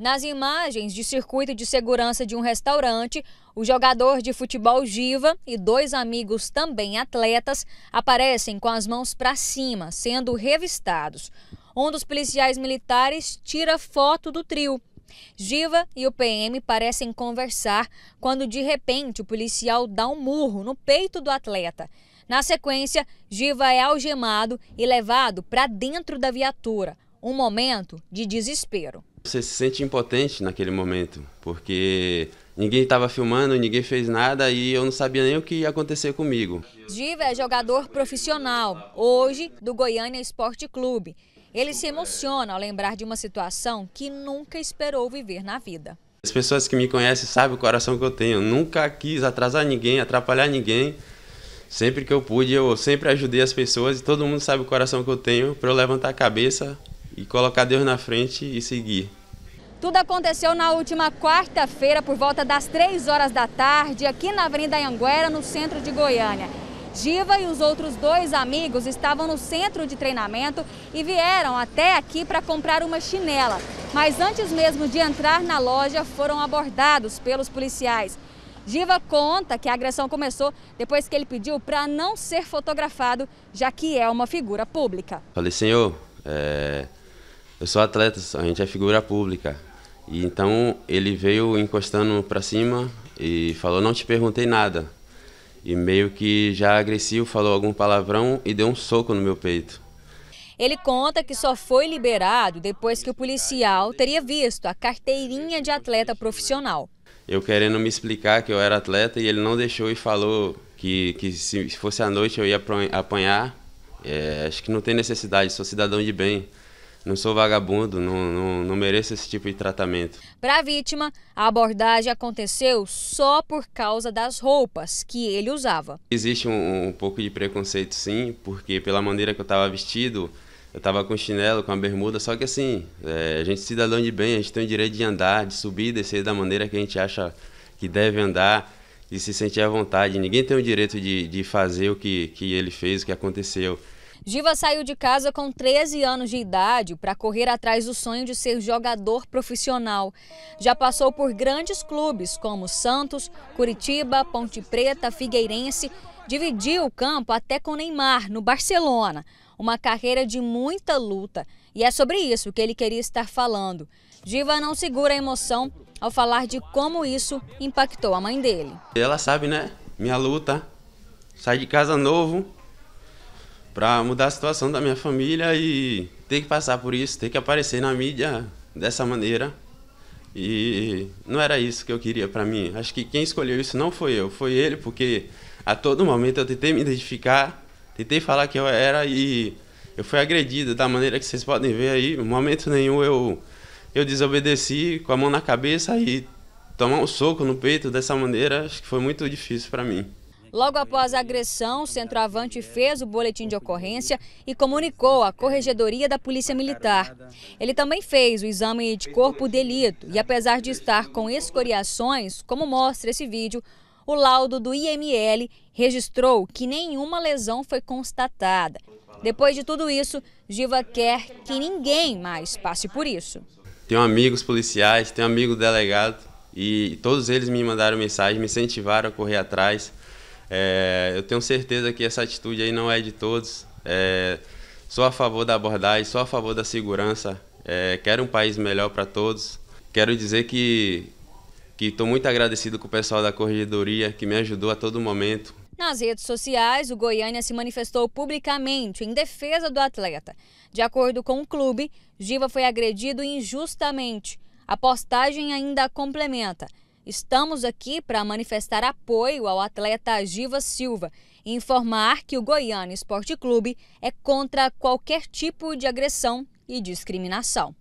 Nas imagens de circuito de segurança de um restaurante, o jogador de futebol Giva e dois amigos também atletas aparecem com as mãos para cima, sendo revistados. Um dos policiais militares tira foto do trio. Giva e o PM parecem conversar quando de repente o policial dá um murro no peito do atleta. Na sequência, Giva é algemado e levado para dentro da viatura, um momento de desespero. Você se sente impotente naquele momento, porque ninguém estava filmando, ninguém fez nada e eu não sabia nem o que ia acontecer comigo. Diva é jogador profissional, hoje do Goiânia Esporte Clube. Ele se emociona ao lembrar de uma situação que nunca esperou viver na vida. As pessoas que me conhecem sabem o coração que eu tenho. nunca quis atrasar ninguém, atrapalhar ninguém. Sempre que eu pude, eu sempre ajudei as pessoas e todo mundo sabe o coração que eu tenho para eu levantar a cabeça e colocar Deus na frente e seguir. Tudo aconteceu na última quarta-feira, por volta das 3 horas da tarde, aqui na Avenida Ianguera no centro de Goiânia. Diva e os outros dois amigos estavam no centro de treinamento e vieram até aqui para comprar uma chinela. Mas antes mesmo de entrar na loja, foram abordados pelos policiais. Diva conta que a agressão começou depois que ele pediu para não ser fotografado, já que é uma figura pública. Falei, senhor, é, eu sou atleta, a gente é figura pública. E então ele veio encostando para cima e falou: Não te perguntei nada. E meio que já agressivo, falou algum palavrão e deu um soco no meu peito. Ele conta que só foi liberado depois que o policial teria visto a carteirinha de atleta profissional. Eu querendo me explicar que eu era atleta e ele não deixou e falou que, que se fosse à noite eu ia apanhar. É, acho que não tem necessidade, sou cidadão de bem. Não sou vagabundo, não, não, não mereço esse tipo de tratamento. Para a vítima, a abordagem aconteceu só por causa das roupas que ele usava. Existe um, um pouco de preconceito, sim, porque pela maneira que eu estava vestido, eu estava com chinelo, com a bermuda, só que assim, é, a gente é cidadão de bem, a gente tem o direito de andar, de subir e descer da maneira que a gente acha que deve andar e se sentir à vontade. Ninguém tem o direito de, de fazer o que, que ele fez, o que aconteceu. Giva saiu de casa com 13 anos de idade para correr atrás do sonho de ser jogador profissional. Já passou por grandes clubes como Santos, Curitiba, Ponte Preta, Figueirense. Dividiu o campo até com Neymar, no Barcelona. Uma carreira de muita luta. E é sobre isso que ele queria estar falando. Giva não segura a emoção ao falar de como isso impactou a mãe dele. Ela sabe, né? Minha luta. Sai de casa novo, para mudar a situação da minha família e ter que passar por isso, ter que aparecer na mídia dessa maneira. E não era isso que eu queria para mim. Acho que quem escolheu isso não foi eu, foi ele, porque a todo momento eu tentei me identificar, tentei falar que eu era e eu fui agredido da maneira que vocês podem ver aí. Em momento nenhum eu eu desobedeci com a mão na cabeça e tomar um soco no peito dessa maneira, acho que foi muito difícil para mim. Logo após a agressão, o centroavante fez o boletim de ocorrência e comunicou à Corregedoria da Polícia Militar. Ele também fez o exame de corpo delito e, apesar de estar com escoriações, como mostra esse vídeo, o laudo do IML registrou que nenhuma lesão foi constatada. Depois de tudo isso, Giva quer que ninguém mais passe por isso. Tenho amigos policiais, tenho amigo delegado e todos eles me mandaram mensagem, me incentivaram a correr atrás. É, eu tenho certeza que essa atitude aí não é de todos. É, sou a favor da abordagem, sou a favor da segurança. É, quero um país melhor para todos. Quero dizer que estou muito agradecido com o pessoal da Corregedoria, que me ajudou a todo momento. Nas redes sociais, o Goiânia se manifestou publicamente em defesa do atleta. De acordo com o clube, Giva foi agredido injustamente. A postagem ainda complementa. Estamos aqui para manifestar apoio ao atleta Giva Silva e informar que o Goiânia Esporte Clube é contra qualquer tipo de agressão e discriminação.